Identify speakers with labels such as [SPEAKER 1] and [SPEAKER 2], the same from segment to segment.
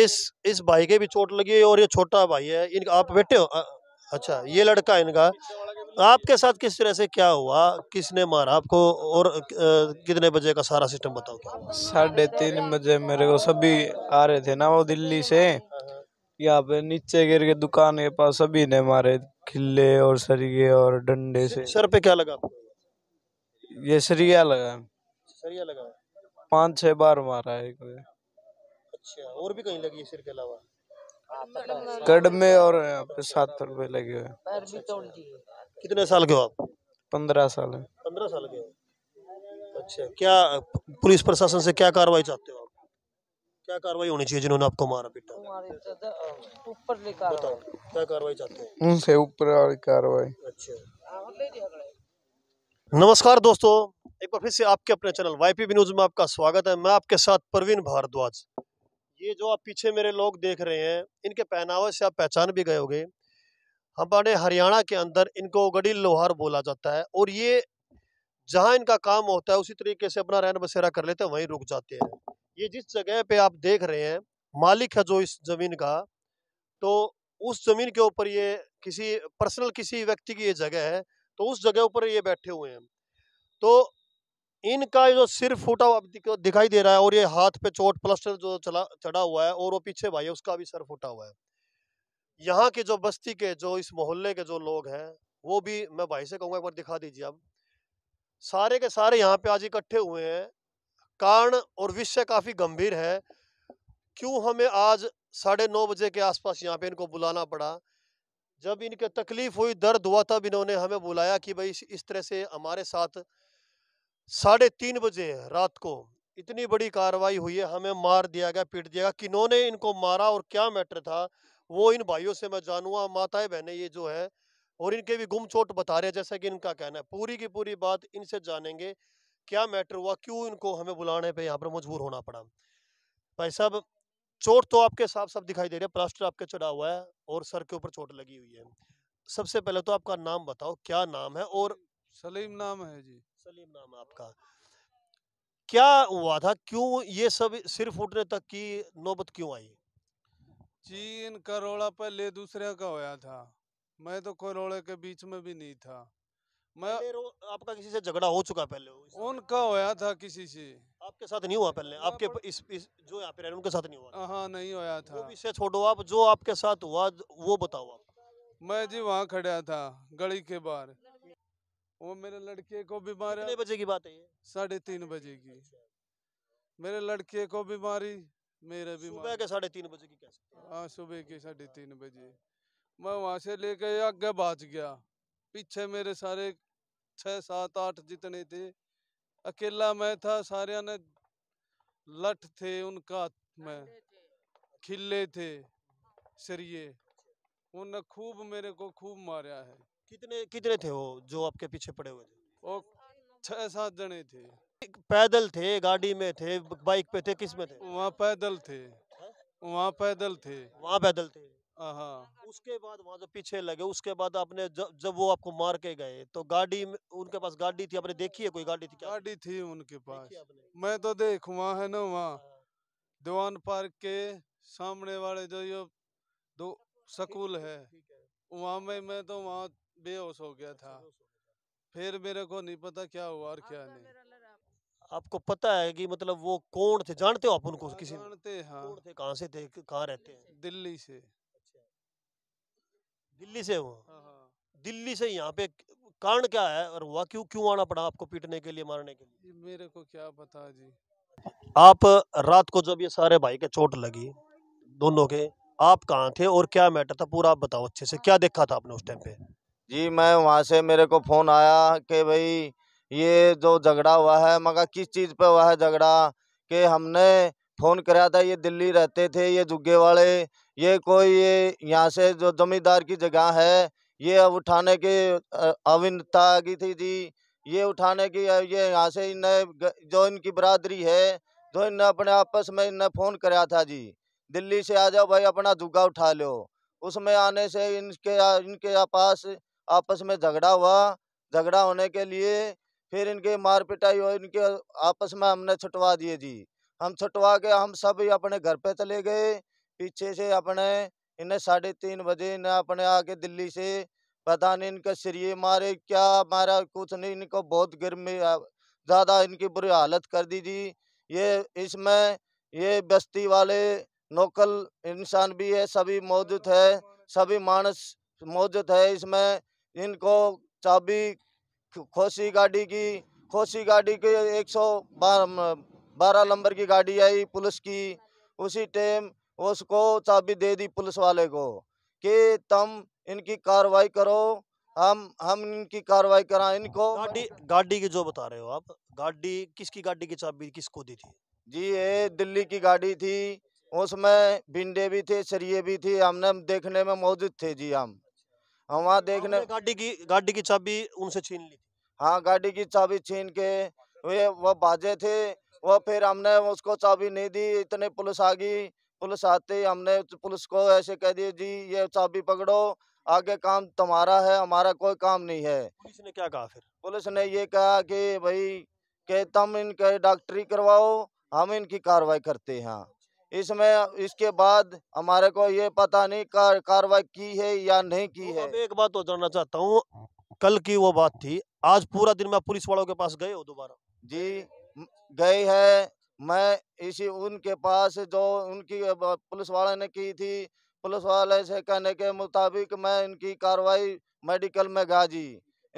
[SPEAKER 1] इस इस भाई के भी चोट लगी है और ये छोटा भाई है इन आप बेटे हो अच्छा ये लड़का इनका आपके साथ किस तरह से क्या हुआ किसने मारा आपको और कितने बजे का सारा सिस्टम बताओ साढ़े तीन बजे मेरे को सभी आ रहे
[SPEAKER 2] थे ना वो दिल्ली से यहाँ पे नीचे गिर के दुकान के पास सभी ने मारे खिल्ले और सरिये और डंडे से
[SPEAKER 1] सर पे क्या लगा
[SPEAKER 2] ये सरिया लगा सरिया लगा पाँच छह बार मारा है
[SPEAKER 1] अच्छा और भी कहीं लगी है सिर के अलावा हाँ, तो कड़ में
[SPEAKER 2] और सात रुपए लगे
[SPEAKER 1] हुए तो कितने साल के हो आप पंद्रह साल है पंद्रह साल के हो अच्छा क्या पुलिस प्रशासन से क्या कार्रवाई चाहते हो आप क्या कार्रवाई होनी चाहिए जिन्होंने आपको मारा
[SPEAKER 3] पीटा तो ऊपर बताओ
[SPEAKER 1] क्या कार्रवाई चाहते हो उनसे ऊपर वाली कार्रवाई
[SPEAKER 3] अच्छा
[SPEAKER 1] नमस्कार दोस्तों एक बार फिर से आपके अपने चैनल वाईपीबी न्यूज में आपका स्वागत है मैं आपके साथ प्रवीण भारद्वाज ये जो आप पीछे मेरे लोग देख रहे हैं इनके पहनावे से आप पहचान भी गए होंगे हमारे हरियाणा के अंदर इनको गड़ी लोहार बोला जाता है और ये जहाँ इनका काम होता है उसी तरीके से अपना रहन बसेरा कर लेते हैं वहीं रुक जाते हैं ये जिस जगह पे आप देख रहे हैं मालिक है जो इस ज़मीन का तो उस ज़मीन के ऊपर ये किसी पर्सनल किसी व्यक्ति की ये जगह है तो उस जगह ऊपर ये बैठे हुए हैं तो इनका जो सिर फूटा हुआ दिखाई दे रहा है और ये हाथ पे चोट प्लस्टर जो चला चढ़ा हुआ है और वो पीछे भाई है उसका भी सर फूटा हुआ है यहाँ के जो बस्ती के जो इस मोहल्ले के जो लोग हैं वो भी मैं भाई से कहूँगा एक बार दिखा दीजिए अब सारे के सारे यहाँ पे आज इकट्ठे हुए हैं कारण और विषय काफ़ी गंभीर है क्यों हमें आज साढ़े नौ बजे के आसपास यहाँ पे इनको बुलाना पड़ा जब इनके तकलीफ हुई दर्द हुआ तब इन्होंने हमें बुलाया कि भाई इस तरह से हमारे साथ साढ़े तीन बजे रात को इतनी बड़ी कार्रवाई हुई है हमें मार दिया गया पीट दिया गया किन्होंने इनको मारा और क्या मैटर था वो इन भाइयों से मैं जानूंगा माताएं बहने ये जो है और इनके भी गुम चोट बता रहे हैं जैसा कि इनका कहना है पूरी की पूरी बात इनसे जानेंगे क्या मैटर हुआ क्यों इनको हमें बुलाने पर यहाँ पर मजबूर होना पड़ा भाई साहब चोट तो आपके साफ साफ दिखाई दे रही है प्लास्टर आपके चढ़ा हुआ है और सर के ऊपर चोट लगी हुई है सबसे पहले तो आपका नाम बताओ क्या नाम है और सलीम नाम है जी सलीम नाम आपका क्या हुआ था क्यों ये सब सिर्फ उठने तक की नौबत क्यों आई
[SPEAKER 2] चीन इन करोड़ा पहले दूसरे का होया था मैं तो करोड़े के बीच में भी नहीं था मैं आपका किसी से झगड़ा हो चुका पहले उनका
[SPEAKER 1] होया था किसी से आपके साथ नहीं हुआ पहले आपके पर... इस, इस जो यहाँ पे रह उनके साथ नहीं हुआ हाँ, हाँ नहीं होया था वो विषय छोड़ो आप जो आपके साथ हुआ वो बताओ आप मैं जी वहाँ खड़ा
[SPEAKER 2] था गली के बाहर वो मेरे लड़के को बीमारी कितने बजे की बात है साढ़े तीन बजे की मेरे लड़के को बीमारी मेरे भी सुबह के साढ़े तीन बजे की हाँ सुबह के साढ़े तीन बजे मैं वहां से लेके आगे भाज गया पीछे मेरे सारे छह सात आठ जितने थे अकेला मैं था सारे ने लठ थे उनका में खिले थे सरिये उनने खूब मेरे को खूब मारा है
[SPEAKER 1] कितने कितने थे वो जो आपके पीछे पड़े हुए थे
[SPEAKER 2] वो छह सात जने थे
[SPEAKER 1] पैदल थे गाड़ी में थे बाइक पे थे किस में थे वहाँ पैदल थे हाँ? वहाँ पैदल थे वहाँ पैदल थे हाँ, हाँ। उसके बाद वहाँ जो पीछे लगे उसके बाद आपने जब जब वो आपको मार के गए तो गाड़ी में उनके पास गाड़ी थी आपने देखी है कोई गाड़ी थी क्या गाड़ी थी उनके पास मैं तो देख वहाँ है ना वहाँ हाँ। दीवान पार्क के
[SPEAKER 2] सामने वाले जो ये दो स्कूल है वहाँ में मैं तो वहाँ अच्छा, बेहोश हो गया था फिर मेरे को नहीं पता क्या हुआ और क्या नहीं
[SPEAKER 1] आपको पता है कि मतलब वो कौन थे जानते हो आप उनको हाँ, किसी जानते हाँ कौन थे कहाँ से थे कहाँ रहते हैं दिल्ली से दिल्ली से वो अच्छा। दिल्ली से हाँ, हाँ। यहाँ पे कारण क्या है और हुआ क्यों क्यों आना पड़ा आपको पीटने के लिए मारने के लिए मेरे को क्या पता जी आप रात को जब ये सारे भाई के चोट लगी दोनों के आप कहाँ थे और क्या मैटर था पूरा आप बताओ अच्छे से क्या देखा था आपने उस टाइम पे
[SPEAKER 4] जी मैं वहाँ से मेरे को फ़ोन आया कि भाई ये जो झगड़ा हुआ है मगर किस चीज़ पे हुआ है झगड़ा कि हमने फ़ोन कराया था ये दिल्ली रहते थे ये जुग्गे वाले ये कोई ये यहाँ से जो जमींदार की जगह है ये अब उठाने की अविनता की थी जी ये उठाने की ये यहाँ से इन जो इनकी बरादरी है जो इन्हें अपने आपस में इन्हें फ़ोन कराया था जी दिल्ली से आ जाओ भाई अपना जुग्गा उठा लो उसमें आने से इनके इनके पास आपस में झगड़ा हुआ झगड़ा होने के लिए फिर इनके मार पिटाई और इनके आपस में हमने छुटवा दिए जी हम छुटवा के हम सब अपने घर पे चले गए पीछे से अपने इन्हें साढ़े तीन बजे इन्हें अपने आके दिल्ली से पता नहीं इनके सिरिए मारे क्या मारा कुछ नहीं इनको बहुत गर्मी ज़्यादा इनकी बुरी हालत कर दी थी ये इसमें ये बस्ती वाले नोकल इंसान भी है सभी मौजूद है सभी मानस मौजूद है इसमें इनको चाबी खोसी गाड़ी की खोसी गाड़ी के एक सौ बारह नंबर की गाड़ी आई पुलिस की उसी टाइम उसको चाबी दे दी पुलिस वाले को कि तुम इनकी कार्रवाई करो हम हम इनकी कार्रवाई करा इनको गाड़ी गाड़ी की जो बता रहे हो आप गाड़ी किसकी गाड़ी की चाबी किसको दी थी जी ये दिल्ली की गाड़ी थी उसमें भिंडे भी थे सरिये भी थे हमने देखने में मौजूद थे जी हम हम वहाँ हाँ, देखने गाड़ी की गाड़ी की चाबी उनसे छीन ली हाँ गाड़ी की चाबी छीन के वे वो बाजे थे वो फिर हमने उसको चाबी नहीं दी इतने पुलिस आ गई पुलिस आते ही हमने पुलिस को ऐसे कह दिए जी ये चाबी पकड़ो आगे काम तुम्हारा है हमारा कोई काम नहीं है
[SPEAKER 1] पुलिस ने क्या कहा फिर
[SPEAKER 4] पुलिस ने ये कहा कि भाई के तुम इनके डॉक्टरी करवाओ हम इनकी कार्रवाई करते हैं इसमें इसके बाद हमारे को ये पता नहीं कार, कार्रवाई की है या नहीं की तो है
[SPEAKER 1] एक बात और जानना
[SPEAKER 4] चाहता हूँ कल की वो बात थी आज पूरा दिन मैं पुलिस वालों के पास गए हो दोबारा जी गए है मैं इसी उनके पास जो उनकी पुलिस वाले ने की थी पुलिस वाले से कहने के मुताबिक मैं इनकी कार्रवाई मेडिकल में गाजी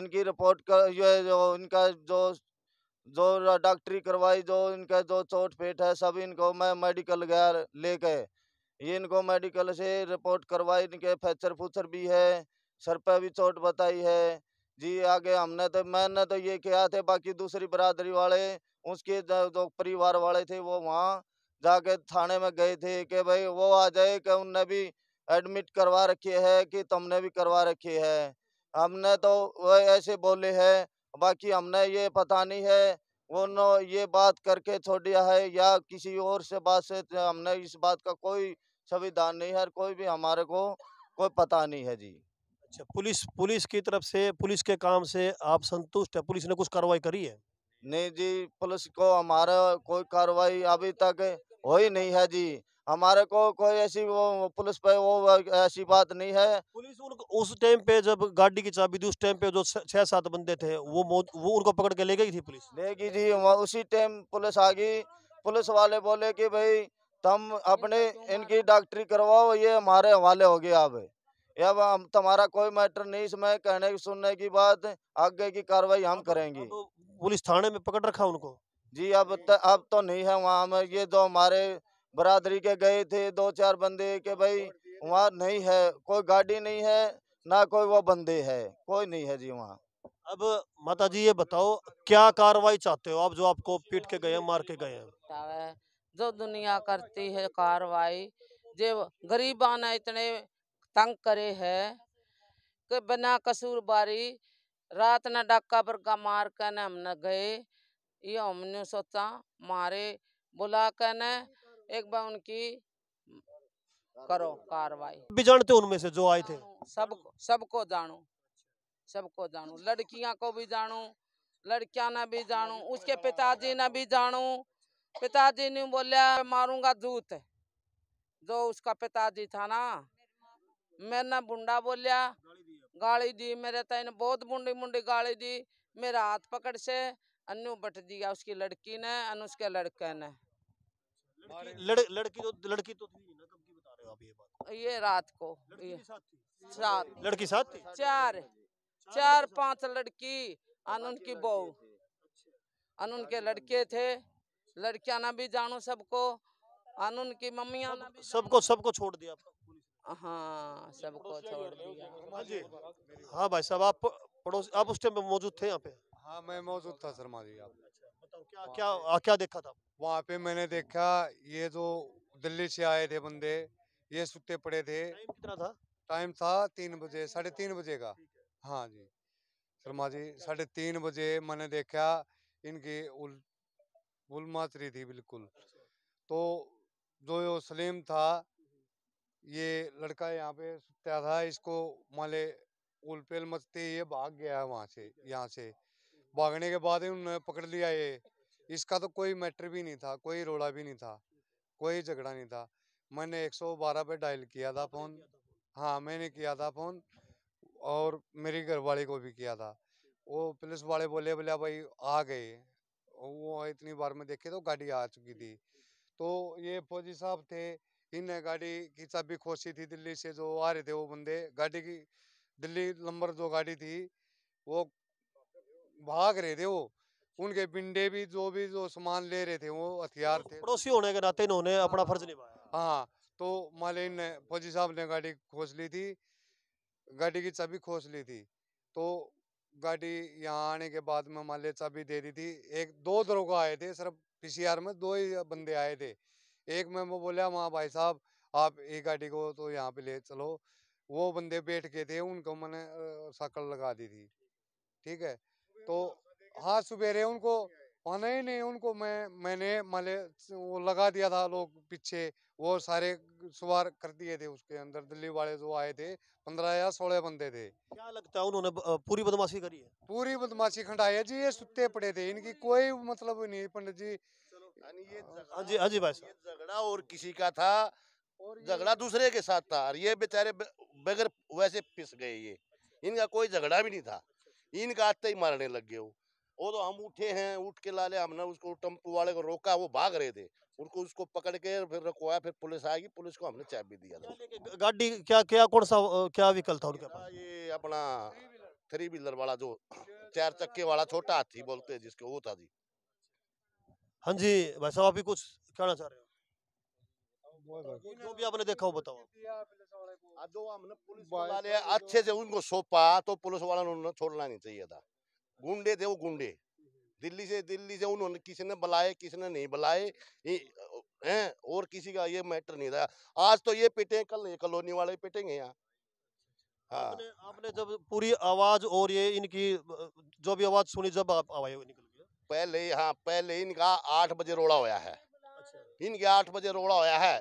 [SPEAKER 4] इनकी रिपोर्ट कर ये जो इनका जो जो डॉक्टरी करवाई जो इनका जो चोट पेट है सब इनको मैं मेडिकल गया गए ये इनको मेडिकल से रिपोर्ट करवाई इनके फ्रैक्चर फूचर भी है सर पे भी चोट बताई है जी आगे हमने तो मैंने तो ये किया थे बाकी दूसरी बरादरी वाले उसके जो परिवार वाले थे वो वहाँ जाके थाने में गए थे कि भाई वो आ जाए कि उनने भी एडमिट करवा रखी है कि तुमने भी करवा रखी है हमने तो वह ऐसे बोले है बाकी हमने ये पता नहीं है वो ये बात करके छोड़ दिया है या किसी और से बात से तो हमने इस बात का कोई संविधान नहीं है कोई भी हमारे को कोई पता नहीं है जी अच्छा
[SPEAKER 1] पुलिस पुलिस की तरफ से पुलिस के काम से आप संतुष्ट है पुलिस ने कुछ कार्रवाई करी है
[SPEAKER 4] नहीं जी पुलिस को हमारा कोई कार्रवाई अभी तक
[SPEAKER 1] हो ही नहीं है जी हमारे
[SPEAKER 4] को कोई ऐसी वो पुलिस पे वो ऐसी बात नहीं है पुलिस
[SPEAKER 1] उनको उस टाइम पे जब गाड़ी की चाबी थी उस टाइम पे जो छह सात बंदे थे वो वो उनको पकड़ के ले गई थी पुलिस
[SPEAKER 4] ले गई थी उसी टाइम पुलिस आ गई पुलिस वाले बोले कि भाई तुम अपने इनकी डॉक्टरी करवाओ ये हमारे हवाले हो गए अब अब हम तुम्हारा कोई मैटर नहीं इसमें कहने की सुनने की बात आगे की कार्रवाई हम करेंगे
[SPEAKER 1] पुलिस थाने में पकड़ रखा उनको
[SPEAKER 4] जी अब अब तो नहीं है वहाँ में ये जो तो हमारे बरादरी के गए थे दो चार बंदे के भाई वहाँ नहीं है कोई गाड़ी नहीं है ना कोई वो बंदे है
[SPEAKER 1] कोई नहीं है जी वहाँ अब माता जी ये बताओ क्या कार्रवाई चाहते हो आप जो आपको पीट के गए मार के गए
[SPEAKER 3] जो दुनिया करती है कार्रवाई जो गरीबा ने इतने तंग करे है कि बिना कसूर बारी रात न डाका बरका मार के न हमने न गए ये हमने सोचा मारे बुला के ना एक बार उनकी करो कार्रवाई
[SPEAKER 1] भी जानते उनमें से जो आए थे
[SPEAKER 3] सब सबको जानो सबको जानो लड़कियां को भी जानो लड़किया ने भी जानो उसके पिताजी ने भी जानो पिताजी ने बोलिया मारूंगा जूत जो उसका पिताजी था ना मैंने बुंडा बोलिया गाली दी मेरे तेन बहुत बुंडी मुंडी गाली दी मेरा हाथ पकड़ से अनु बट दिया उसकी लड़की ने अनु उसके लड़के ने लड़, लड़की तो लड़की तो थी ना कब
[SPEAKER 1] की बता रहे हो आप ये
[SPEAKER 3] बात ये रात को ये साथ लड़की साथ थी चार चार पांच लड़की अनुन की बहू अच्छा। अनुन के लड़के थे लड़किया ना भी जानो सबको अनुन की मम्मिया सबको
[SPEAKER 1] सबको छोड़ दिया हाँ
[SPEAKER 5] सबको छोड़ दिया
[SPEAKER 3] हाँ,
[SPEAKER 1] हाँ
[SPEAKER 5] भाई साहब आप पड़ोस आप उस टाइम मौजूद थे यहाँ पे हाँ मैं मौजूद था शर्मा जी आप क्या क्या क्या देखा था वहाँ पे मैंने हम्म। देखा ये जो दिल्ली से आए थे बंदे ये सुते पड़े थे टाइम कितना था टाइम था तीन बजे साढ़े तीन बजे का हाँ जी शर्मा जी अच्छा। साढ़े तीन बजे मैंने देखा इनकी उल उलमाचरी थी बिल्कुल अच्छा। तो जो यो सलीम था हम्म। ये लड़का यहाँ पे सुता था इसको माले उलपेल मचते ये भाग गया है वहाँ से यहाँ से हम्म। भागने के बाद ही उन्होंने पकड़ लिया ये इसका तो कोई मैटर भी नहीं था कोई रोड़ा भी नहीं था कोई झगड़ा नहीं था मैंने 112 पे डायल किया था फ़ोन हाँ मैंने किया था फ़ोन और मेरी घरवाली को भी किया था वो पुलिस वाले बोले बोले भाई आ गए वो इतनी बार में देखे तो गाड़ी आ चुकी थी तो ये फौजी साहब थे इनने गाड़ी की चाबी खोसी थी दिल्ली से जो आ रहे थे वो बंदे गाड़ी की दिल्ली नंबर जो गाड़ी थी वो भाग रहे थे वो उनके पिंडे भी जो भी जो सामान ले रहे थे वो हथियार थे पड़ोसी होने के नाते इन्होंने हाँ। अपना फर्ज निभाया हाँ तो मालिन ने फौजी साहब ने गाड़ी खोज ली थी गाड़ी की चाबी खोज ली थी तो गाड़ी यहाँ आने के बाद में माले चाबी दे दी थी एक दो दरोगा आए थे सिर्फ पी में दो ही बंदे आए थे एक में वो बोला वहाँ भाई साहब आप एक गाड़ी को तो यहाँ पे ले चलो वो बंदे बैठ गए थे उनको मैंने साकड़ लगा दी थी ठीक है तो हाँ सवेरे उनको पाना ही नहीं उनको मैं मैंने माले वो लगा दिया था लोग पीछे वो सारे सवार कर दिए थे उसके अंदर दिल्ली वाले जो आए थे पंद्रह या सोलह बंदे थे क्या लगता है उन्होंने पूरी बदमाशी करी है पूरी बदमाशी खंडाई है जी ये सुते पड़े थे इनकी कोई मतलब
[SPEAKER 6] नहीं पंडित जी हाँ जी हाँ जी भाई झगड़ा और किसी का था और झगड़ा दूसरे के साथ था और ये बेचारे बगैर वैसे पिस गए ये अच्छा। इनका कोई झगड़ा भी नहीं था अच्छा, अच्छा। इनका आते ही मारने लग गए वो वो तो हम उठे हैं उठ के लाले हमने उसको टम्पू वाले को रोका वो भाग रहे थे उनको उसको पकड़ के फिर रखवाया फिर पुलिस आएगी पुलिस को हमने चाबी दिया था
[SPEAKER 1] गाड़ी क्या क्या कौन सा क्या विकल्प था उनके
[SPEAKER 6] पास ये अपना थ्री व्हीलर वाला जो चार चक्के वाला छोटा हाथी बोलते है जिसके वो था जी
[SPEAKER 1] हाँ जी भाई साहब आप ही कुछ कहना चाह रहे
[SPEAKER 6] हो जो भी आपने देखा हो बताओ हमने पुलिस वाले अच्छे से उनको सौंपा तो पुलिस वाला उन्होंने छोड़ना नहीं चाहिए था गुंडे थे वो गुंडे दिल्ली से दिल्ली से उन्होंने किसी ने बुलाए किसी ने नहीं बुलाए हैं और किसी का ये मैटर नहीं था आज तो ये पिटे कल ये कॉलोनी वाले पिटेंगे यहाँ हाँ आपने, आपने जब पूरी आवाज और ये इनकी जो भी आवाज सुनी जब आप आवाज निकल गया पहले हाँ पहले इनका आठ बजे रोड़ा होया है अच्छा। इनके आठ बजे रोड़ा होया है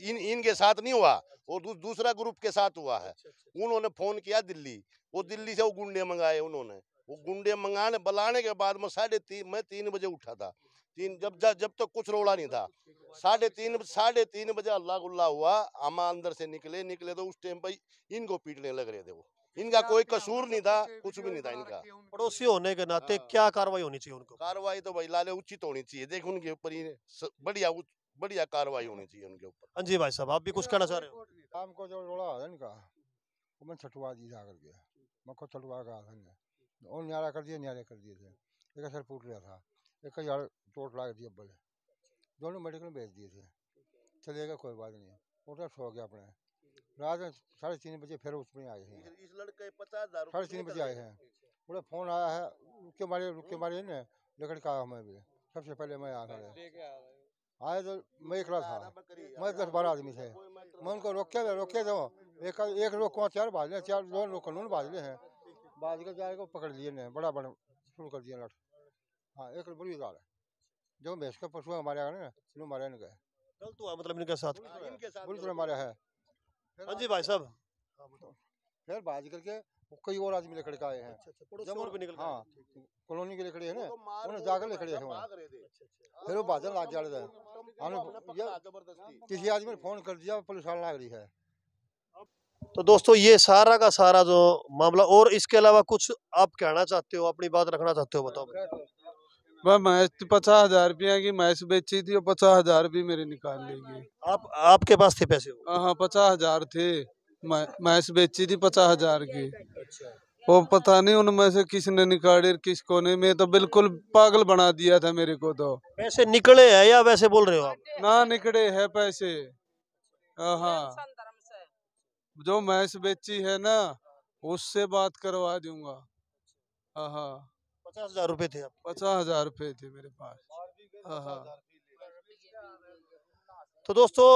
[SPEAKER 6] इन इनके साथ नहीं हुआ और दू, दूसरा ग्रुप के साथ हुआ है अच्छा, अच्छा। उन्होंने फोन किया दिल्ली वो दिल्ली से वो गुंडे मंगाए उन्होंने वो गुंडे मंगाने बुलाने के बाद में साढ़े तीन मैं तीन बजे उठा था तीन जब जा जब तक तो कुछ रोड़ा नहीं था साढ़े तीन साढ़े तीन बजे अल्लाह गुल्ला हुआ आमा अंदर से निकले निकले तो उस टाइम पर इनको पीटने लग रहे थे वो इनका कोई कसूर मतलब नहीं था कुछ भी नहीं था इनका
[SPEAKER 1] पड़ोसी होने के नाते हाँ। क्या कार्रवाई होनी चाहिए उनको
[SPEAKER 6] कार्रवाई तो भाई लाले उचित होनी चाहिए देख उनके ऊपर बढ़िया बढ़िया कार्रवाई होनी चाहिए उनके ऊपर
[SPEAKER 1] हाँ जी भाई साहब आप
[SPEAKER 6] भी कुछ कहना चाह रहे
[SPEAKER 7] हो हमको जो रोड़ा है इनका छठवा जी जाकर गया मैं छठवा का और तो न्यारा कर दिया न्यारे कर दिए थे एक सर फूट गया था एक हजार चोट लाग दी अब्बल दोनों मेडिकल में भेज दिए थे चलेगा कोई बात नहीं उठा सो गया अपने रात में साढ़े तीन बजे फिर उसमें आए हैं
[SPEAKER 6] इस लड़के साढ़े तीन बजे आए हैं
[SPEAKER 7] बोले फ़ोन आया है रुक के मारे रुक के मारे ने लेकिन कहा हमें भी सबसे पहले मैं आ गया आए तो मैं एक था मैं दस बारह आदमी थे मैं उनको रोके रोके दो एक एक लोग को चार बाजले चार दो लोग कानून बाजले हैं बाज के जाए को पकड़ लिए ने बड़ा बड़ा शुरू कर दिया लठ हाँ एक बड़ी जाल है जो भैंस का पशु हमारे यहाँ ना इन्हों मारे इनके गलत हुआ मतलब इनके साथ बुरी तरह मारा है हाँ जी भाई साहब हाँ, फिर बाज करके कई और आदमी लेकर के आए हैं अच्छा, अच्छा, जब हाँ कॉलोनी के लकड़े है ना तो उन्हें जाकर तो है अच्छा, फिर वो बादल आ जा रहे थे हाँ, किसी आदमी ने फोन कर दिया पुलिस वाला लग रही है
[SPEAKER 1] तो दोस्तों ये सारा का सारा जो मामला और इसके अलावा कुछ आप कहना चाहते हो अपनी बात रखना चाहते हो बताओ
[SPEAKER 2] मैच तो पचास हजार रुपया की मैच बेची थी और पचास हजार भी मेरे निकाल लेगी आप आपके पास थे पैसे हाँ, हाँ पचास हजार थे मैच बेची थी पचास हजार की वो अच्छा। पता नहीं उनमें से किसने निकाले किसको ने मैं तो बिल्कुल पागल बना दिया था मेरे को तो पैसे निकले है या वैसे बोल रहे हो आप ना निकले है पैसे हाँ, हाँ। जो मैच बेची है ना उससे बात करवा दूंगा अच्छा। हाँ, हाँ
[SPEAKER 4] पचास
[SPEAKER 5] हजार रूपए थे पचास
[SPEAKER 2] हजार रूपए थे मेरे पास
[SPEAKER 5] हाँ, हाँ
[SPEAKER 1] तो दोस्तों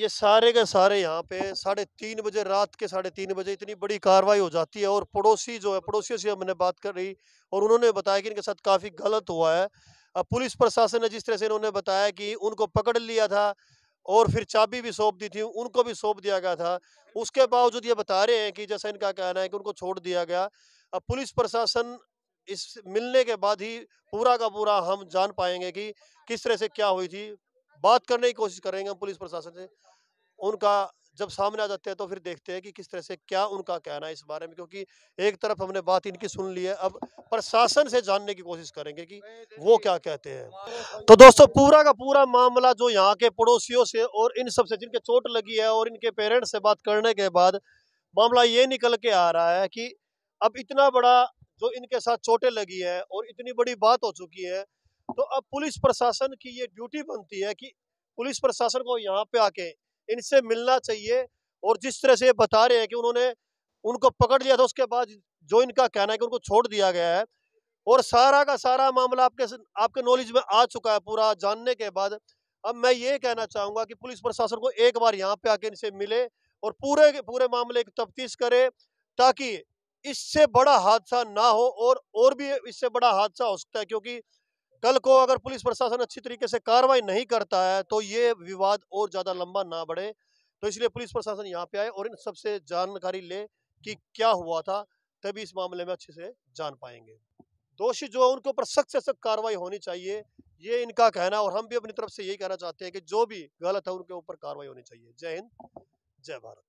[SPEAKER 1] ये सारे के सारे यहाँ पे साढ़े तीन बजे रात के साढ़े तीन बजे इतनी बड़ी कार्रवाई हो जाती है और पड़ोसी जो है पड़ोसियों से हमने बात कर रही और उन्होंने बताया कि इनके साथ काफ़ी गलत हुआ है पुलिस प्रशासन ने जिस तरह से इन्होंने बताया कि उनको पकड़ लिया था और फिर चाबी भी सौंप दी थी उनको भी सौंप दिया गया था उसके बावजूद ये बता रहे हैं कि जैसा इनका कहना है कि उनको छोड़ दिया गया अब पुलिस प्रशासन इस मिलने के बाद ही पूरा का पूरा हम जान पाएंगे कि किस तरह से क्या हुई थी बात करने की कोशिश करेंगे हम पुलिस प्रशासन से उनका जब सामने आ जाते हैं तो फिर देखते हैं कि किस तरह से क्या उनका कहना है इस बारे में क्योंकि एक तरफ हमने बात इनकी सुन ली है अब प्रशासन से जानने की कोशिश करेंगे कि वो क्या कहते हैं तो दोस्तों पूरा का पूरा मामला जो यहाँ के पड़ोसियों से और इन सबसे जिनके चोट लगी है और इनके पेरेंट्स से बात करने के बाद मामला ये निकल के आ रहा है कि अब इतना बड़ा जो इनके साथ चोटें लगी है और इतनी बड़ी बात हो चुकी है तो अब पुलिस प्रशासन की ये ड्यूटी बनती है कि पुलिस प्रशासन को यहाँ पे आके इनसे मिलना चाहिए और जिस तरह से ये बता रहे हैं कि उन्होंने उनको पकड़ लिया था उसके बाद जो इनका कहना है कि उनको छोड़ दिया गया है और सारा का सारा मामला आपके आपके नॉलेज में आ चुका है पूरा जानने के बाद अब मैं ये कहना चाहूँगा कि पुलिस प्रशासन को एक बार यहाँ पे आके इनसे मिले और पूरे पूरे मामले की तफ्तीश करे ताकि इससे बड़ा हादसा ना हो और और भी इससे बड़ा हादसा हो सकता है क्योंकि कल को अगर पुलिस प्रशासन अच्छी तरीके से कार्रवाई नहीं करता है तो ये विवाद और ज़्यादा लंबा ना बढ़े तो इसलिए पुलिस प्रशासन यहाँ पे आए और इन सबसे जानकारी ले कि क्या हुआ था तभी इस मामले में अच्छे से जान पाएंगे दोषी जो उनके ऊपर सख्त से सख्त कार्रवाई होनी चाहिए ये इनका कहना और हम भी अपनी तरफ से यही कहना चाहते हैं कि जो भी गलत है उनके ऊपर कार्रवाई होनी चाहिए जय हिंद जय भारत